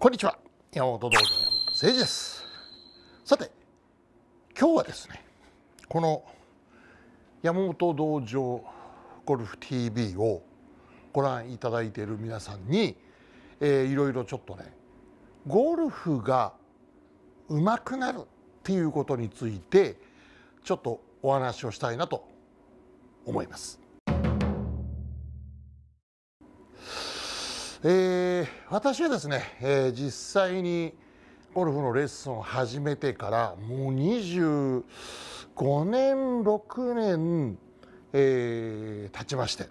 こんにちは山本道場山本誠司ですさて今日はですねこの山本道場ゴルフ TV をご覧いただいている皆さんに、えー、いろいろちょっとねゴルフが上手くなるっていうことについてちょっとお話をしたいなと思います。えー、私はですね、えー、実際にゴルフのレッスンを始めてからもう25年6年、えー、経ちまして、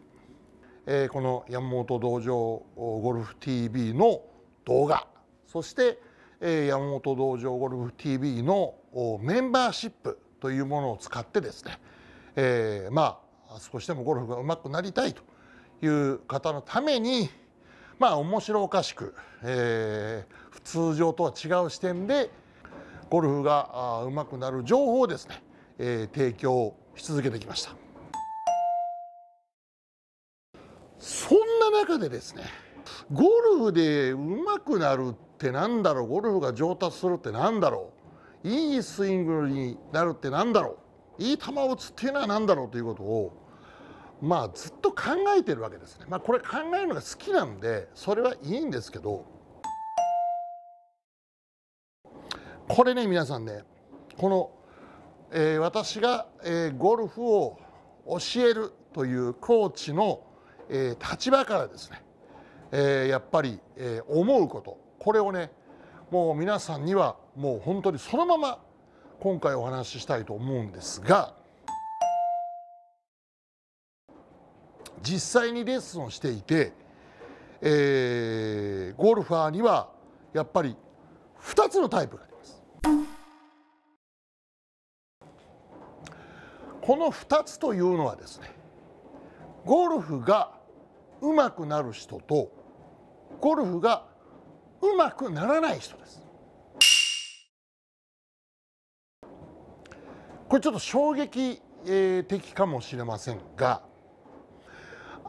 えー、この山本道場ゴルフ TV の動画そして、えー、山本道場ゴルフ TV のメンバーシップというものを使ってですね、えー、まあ少しでもゴルフが上手くなりたいという方のためにまあ面白おかしく、えー、通常とは違う視点でゴルフがうまくなる情報をですね、えー、提供し続けてきましたそんな中でですねゴルフでうまくなるって何だろうゴルフが上達するって何だろういいスイングになるって何だろういい球を打つっていうのは何だろうということをまあずっと考えてるわけですね。まあ、これ考えるのが好きなんでそれはいいんですけどこれね皆さんねこの、えー、私が、えー、ゴルフを教えるというコーチの、えー、立場からですね、えー、やっぱり、えー、思うことこれをねもう皆さんにはもう本当にそのまま今回お話ししたいと思うんですが。実際にレッスンをしていて、えー、ゴルファーにはやっぱり2つのタイプがあります。この2つというのはですねゴルフが上手くなる人とゴルフが上手くならない人です。これちょっと衝撃的かもしれませんが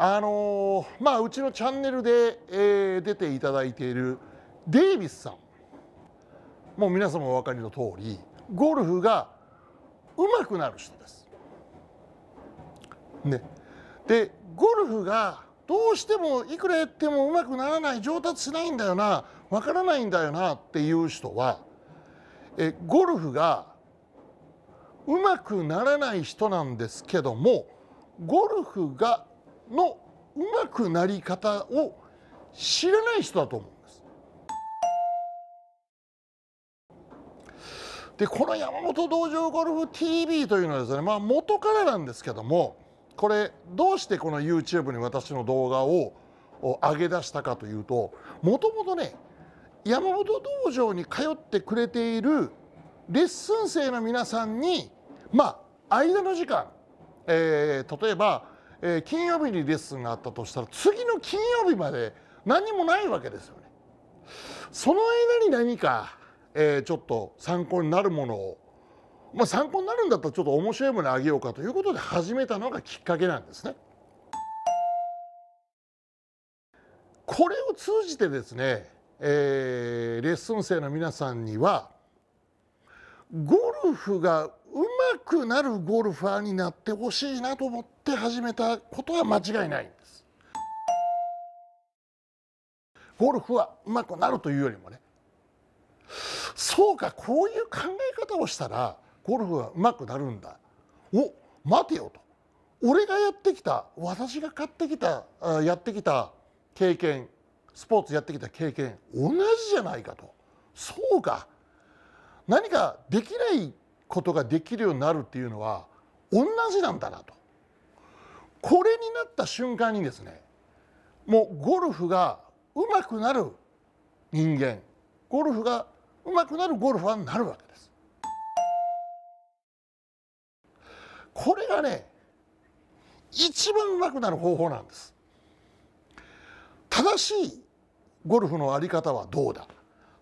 あのー、まあ、うちのチャンネルで、えー、出ていただいているデイビスさんもう皆様お分かりの通りゴルフが上手くなる人です。ね、でゴルフがどうしてもいくらやってもうまくならない上達しないんだよなわからないんだよなっていう人はえゴルフがうまくならない人なんですけどもゴルフがのうまくなり方を知らない人だと思うんです。でこの山本道場ゴルフ TV というのはですね、まあ、元からなんですけどもこれどうしてこの YouTube に私の動画を上げ出したかというともともとね山本道場に通ってくれているレッスン生の皆さんにまあ間の時間、えー、例えばえー、金曜日にレッスンがあったとしたら次の金曜日まで何もないわけですよね。その間に何か、えー、ちょっと参考になるものを、まあ、参考になるんだったらちょっと面白いものあげようかということで始めたのがきっかけなんですね。これを通じてですね、えー、レッスン生の皆さんにはゴルフがくなるゴルファーになってほしいなと思って始めたことは間違いないんですゴルフはうまくなるというよりもねそうかこういう考え方をしたらゴルフはうまくなるんだお待てよと俺がやってきた私が買ってきたやってきた経験スポーツやってきた経験同じじゃないかとそうか何かできないことができるようになるっていうのは同じなんだなとこれになった瞬間にですねもうゴルフが上手くなる人間ゴルフが上手くなるゴルファーになるわけです。これがね一番上手くなる方法なんです。正しいゴルフのあり方はどうだ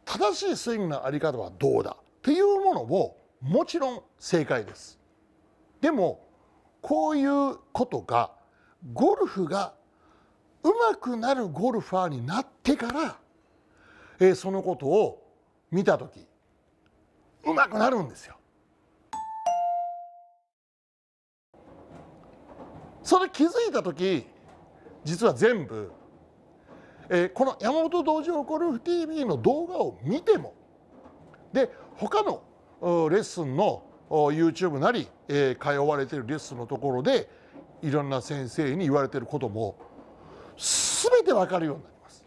正しいスイングのあり方はどうだっていうものをもちろん正解ですでもこういうことがゴルフが上手くなるゴルファーになってから、えー、そのことを見た時上手くなるんですよ。それ気づいた時実は全部、えー、この山本道場ゴルフ TV の動画を見てもで他のレッスンの YouTube なり、通われてるレッスンのところでいろんな先生に言われてることも全て分かるようになります。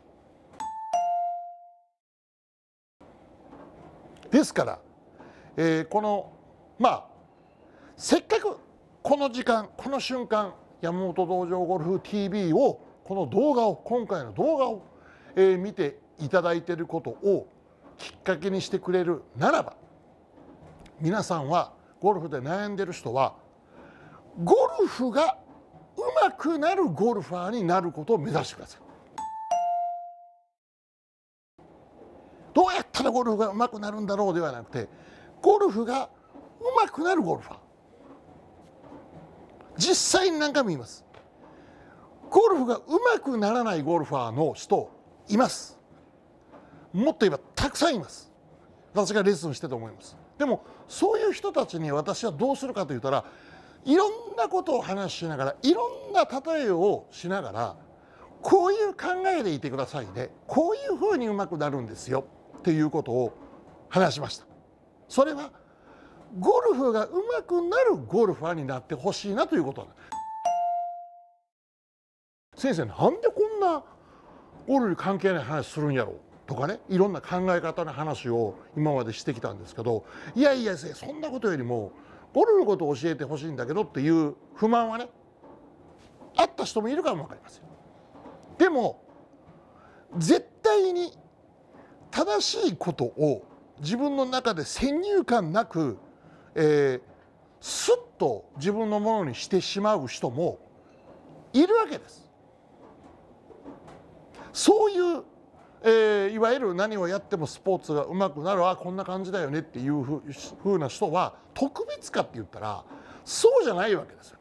ですから、えこのまあせっかくこの時間この瞬間山本道場ゴルフ TV をこの動画を今回の動画を、え見ていただいていることをきっかけにしてくれるならば皆さんはゴルフで悩んでる人はゴルフが上手くなるゴルファーになることを目指してください。どうやったらゴルフが上手くなるんだろうではなくてゴルフが上手くなるゴルファー実際に何回も言いますゴルフが上手くならないゴルファーの人いますもっと言えばたくさんいます私がレッスンしてと思いますでもそういう人たちに私はどうするかといったらいろんなことを話しながらいろんな例えをしながらこういう考えでいてくださいねこういうふうにうまくなるんですよっていうことを話しました。それはゴルフがうまくなるゴルファーになってほしいなということ先生なんでこんなゴルフ関係ない話するんやろうとかねいろんな考え方の話を今までしてきたんですけどいやいやそんなことよりもゴルフのことを教えてほしいんだけどっていう不満はねあった人もいるかも分かりません。でも絶対に正しいことを自分の中で先入観なく、えー、すっと自分のものにしてしまう人もいるわけです。そういうえー、いわゆる何をやってもスポーツがうまくなるあこんな感じだよねっていうふうな人は特別かって言ったらそうじゃないわけですよ。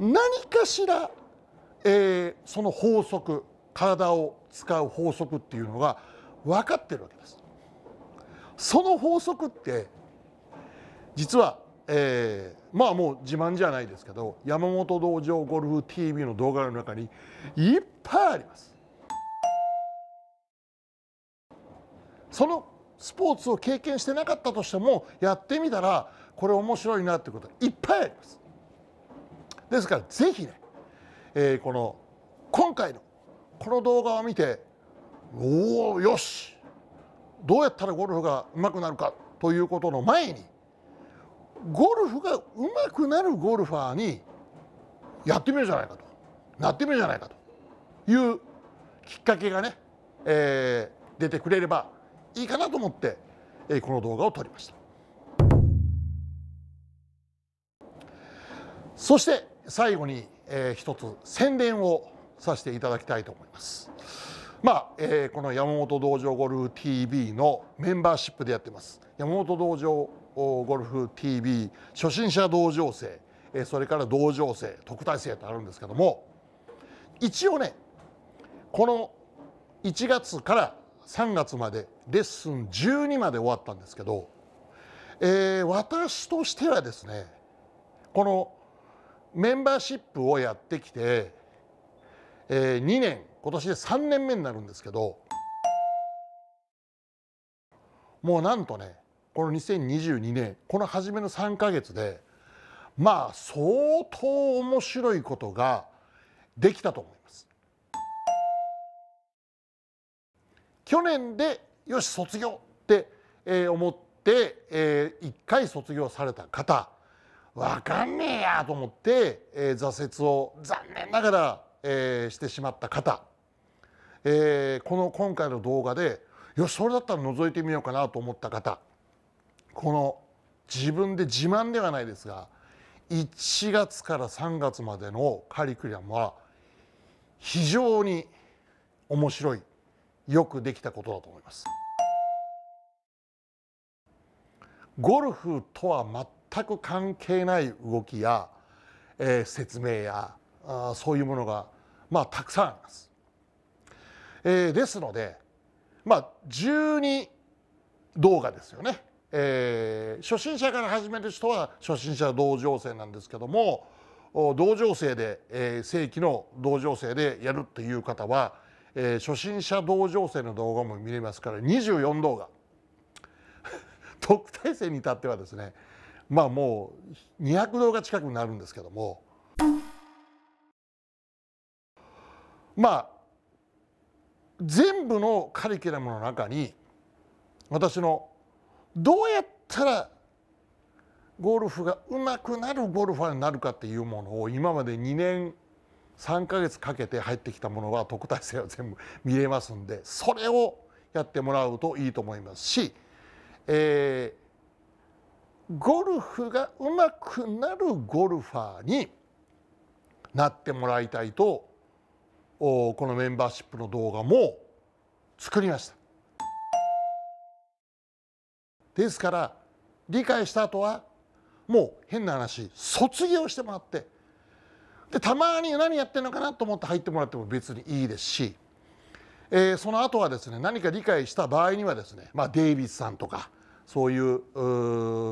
何かしら、えー、その法則体を使う法則っていうのが分かってるわけです。その法則って実は、えー、まあもう自慢じゃないですけど山本道場ゴルフ TV の動画の中にいっぱいありますそのスポーツを経験してなかったとしてもやってみたらこれ面白いなってこといっぱいありますですから是非ね、えー、この今回のこの動画を見ておおよしどうやったらゴルフがうまくなるかということの前にゴルフが上手くなるゴルファーにやってみるじゃないかとなってみるじゃないかというきっかけがね、えー、出てくれればいいかなと思って、えー、この動画を撮りましたそして最後に、えー、一つ宣伝をさせていただきたいと思います。まあえー、この山本道場ゴルフ TV のメンバーシップでやってます山本道場ゴルフ TV 初心者同情生それから同情生特待生とあるんですけども一応ねこの1月から3月までレッスン12まで終わったんですけど、えー、私としてはですねこのメンバーシップをやってきて、えー、2年今年で3年目になるんですけどもうなんとねこの2022年この初めの3か月でまあ相当面白いことができたと思います。去年でよし卒業って思って1回卒業された方分かんねえやと思って挫折を残念ながらしてしまった方この今回の動画でよしそれだったら覗いてみようかなと思った方この自分で自慢ではないですが1月から3月までのカリキュラムは非常に面白いよくできたことだと思います。ゴルフとは全く関係ない動きや、えー、説明やあそういうものが、まあ、たくさんあります。えー、ですので、まあ、12動画ですよね。えー、初心者から始める人は初心者同情生なんですけども同情生で、えー、正規の同情生でやるっていう方は、えー、初心者同情生の動画も見れますから24動画 特待生に至ってはですねまあもう200動画近くになるんですけどもまあ全部のカリキュラムの中に私のどうやったらゴルフが上手くなるゴルファーになるかっていうものを今まで2年3ヶ月かけて入ってきたものは特待生は全部見れますんでそれをやってもらうといいと思いますし、えー、ゴルフが上手くなるゴルファーになってもらいたいとこのメンバーシップの動画も作りました。ですから理解した後はもう変な話卒業してもらってでたまに何やってるのかなと思って入ってもらっても別にいいですし、えー、その後はですね何か理解した場合にはですね、まあ、デイビスさんとかそういう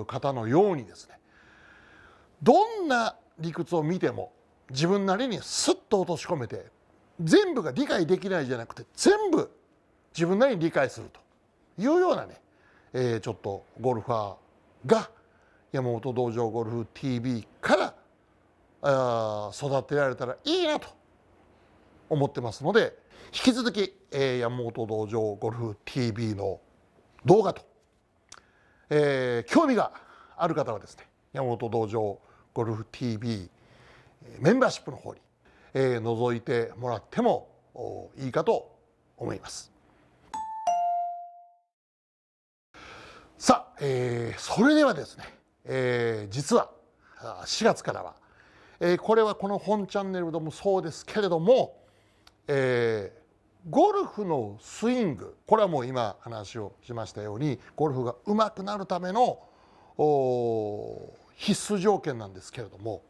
方のようにですねどんな理屈を見ても自分なりにスッと落とし込めて全部が理解できないじゃなくて全部自分なりに理解するというようなねえー、ちょっとゴルファーが山本道場ゴルフ TV からあ育てられたらいいなと思ってますので引き続き、えー、山本道場ゴルフ TV の動画と、えー、興味がある方はですね山本道場ゴルフ TV メンバーシップの方に、えー、覗いてもらってもいいかと思います。さあ、えー、それではですね、えー、実は4月からは、えー、これはこの本チャンネルでもそうですけれども、えー、ゴルフのスイングこれはもう今話をしましたようにゴルフが上手くなるための必須条件なんですけれども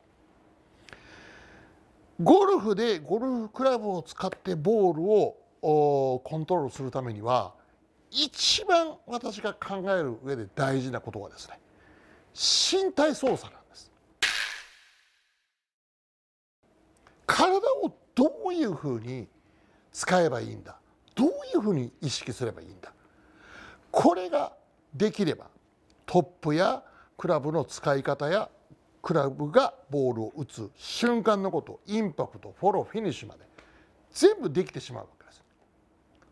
ゴルフでゴルフクラブを使ってボールをコントロールするためには一番私が考える上で大事なことはですね身体操作なんです体をどういうふうに使えばいいんだどういうふうに意識すればいいんだこれができればトップやクラブの使い方やクラブがボールを打つ瞬間のことインパクトフォローフィニッシュまで全部できてしまうわけ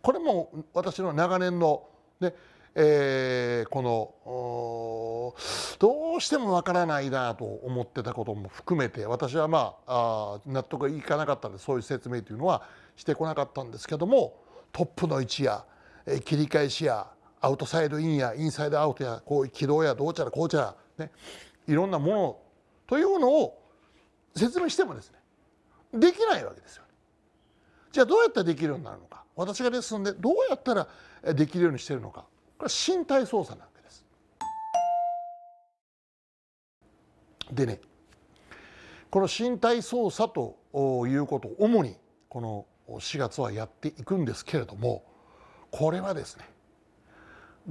これも私の長年のねえー、このどうしてもわからないなと思ってたことも含めて私はまああ納得いかなかったんでそういう説明というのはしてこなかったんですけどもトップの位置や切り返しやアウトサイドインやインサイドアウトやこう軌道やどうちゃらこうちゃら、ね、いろんなものというのを説明してもですねできないわけですよ、ね。じゃあどうやったらできるようになるのか。私がレッスンでどうやったらできるようにしてるのかこれは身体操作なわけです。でねこの身体操作ということを主にこの4月はやっていくんですけれどもこれはですね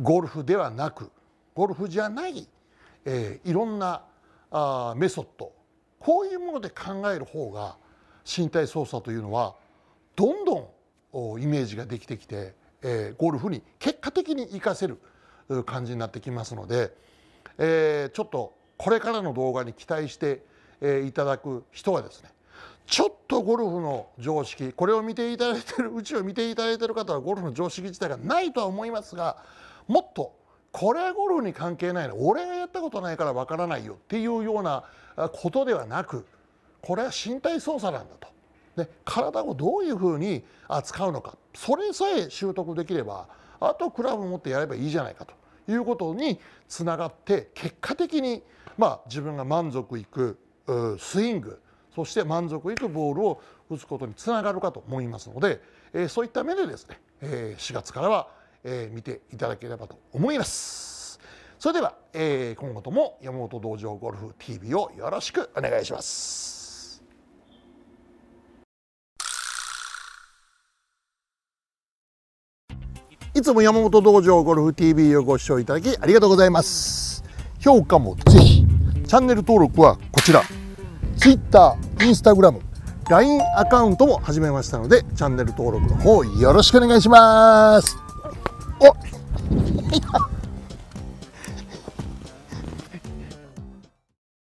ゴルフではなくゴルフじゃない、えー、いろんなあメソッドこういうもので考える方が身体操作というのはどんどんイメージができてきて、えゴルフに結果的に活かせる感じになってきますので、えちょっとこれからの動画に期待して、えいただく人はですねちょっとゴルフの常識これを見ていただいてるうちを見ていただいてる方はゴルフの常識自体がないとは思いますがもっとこれはゴルフに関係ないの俺がやったことないからわからないよっていうようなことではなくこれは身体操作なんだとで体をどういうふうに扱うのかそれさえ習得できればあとクラブ持ってやればいいじゃないかということにつながって結果的に、まあ、自分が満足いくスイングそして満足いくボールを打つことにつながるかと思いますので、えー、そういった目でですね、えー、4月からは、えー、見ていただければと思います。それでは、えー、今後とも山本道場ゴルフ TV をよろしくお願いします。いつも山本道場ゴルフ TV をご視聴いただきありがとうございます評価もぜひチャンネル登録はこちら Twitter、Instagram、LINE アカウントも始めましたのでチャンネル登録の方よろしくお願いしますお